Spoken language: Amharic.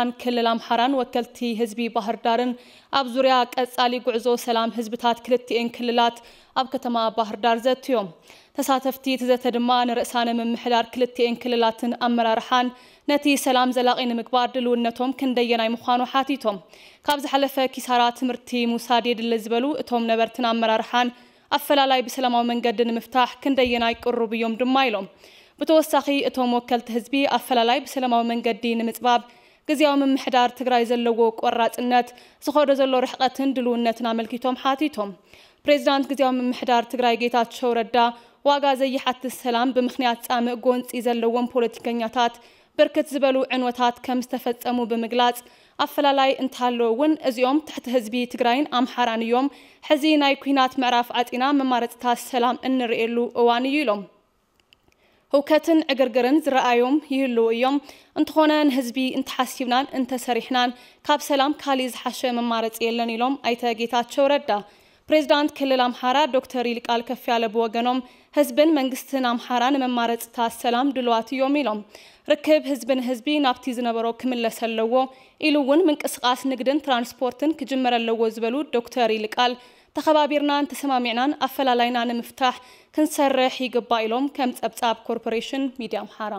ኣን ክልል ኣምሓራን ወከልቲ ህዝቢ ባህር ዳርን ኣብ ዙርያ ቀጻሊ ጉዕዞ ሰላም ህዝብታት ክልቲኤን ክልላት ኣብ ከተማ ባህር ዳር ዘትዮም ተሳተፍቲ እቲ ዘተ ድማ ንርእሳነ ምምሕዳር ክልቲኤን ክልላትን ኣመራርሓን ነቲ ሰላም ዘላቒ ንምግባር ድልውነቶም ክንደየናይ ምዃኑ ሓቲቶም ካብ ዝሓለፈ ኪሳራ ትምህርቲ ምውሳድ የድሊ ዝበሉ እቶም ነበርትን ኣመራርሓን ኣፈላላይ ብሰላማዊ መንገዲ ንምፍታሕ ክንደየናይ ቅሩብ እዮም ድማ ኢሎም ብተወሳኺ እቶም ወከልቲ ህዝቢ ኣፈላላይ ብሰላማዊ መንገዲ ንምፅባብ ግዝያዊ ምምሕዳር ትግራይ ዘለዎ ቆራፅነት ዝኸዶ ዘሎ ርሕቐትን ድልውነትን ኣመልኪቶም ሓቲቶም ፕሬዚዳንት ግዜያዊ ምምሕዳር ትግራይ ጌታቸው ረዳ ዋጋ ዘይሓት ሰላም ብምኽንያት ፃምእ ጎንፂ ዘለዎም ፖለቲከኛታት ብርክት ዝበሉ ዕንወታት ከም ዝተፈፀሙ ብምግላጽ ኣፈላላይ እንተሃለወ እውን እዚኦም ትሕቲ ህዝቢ ትግራይን ኣምሓራን እዮም ሕዚ ናይ ኩናት ምዕራፍ ኣጢና መማረፅታት ሰላም እንርእየሉ እዋን እዩ ኢሎም ህውከትን ዕግርግርን ዝረኣዮም ይህልው እዮም እንትኾነ ንህዝቢ እንተሓሲብናን እንተሰሪሕናን ካብ ሰላም ካሊእ ዝሓሸ መማረፂ የለን ኢሎም ኣይተ ጌታቸው ረዳ ፕሬዚዳንት ክልል ኣምሓራ ዶክተር ይልቃል ከፍ ያለ ብወገኖም ህዝብን መንግስትን ኣምሓራ ንመማረፅታት ሰላም ድልዋት እዮም ኢሎም ርክብ ህዝብን ህዝቢ ናብቲ ዝነበሮ ክምለስ ኣለዎ ኢሉ እውን ምንቅስቃስ ንግድን ትራንስፖርትን ክጅመር ኣለዎ ዝበሉ ዶክተር ይልቃል ተኸባቢርናን ተሰማሚዕናን ኣፈላላይና ንምፍታሕ ክንሰርሕ ይግባእ ኢሎም ከም ጸብጻብ ኮርፖሬሽን ሚድያ ኣምሓራ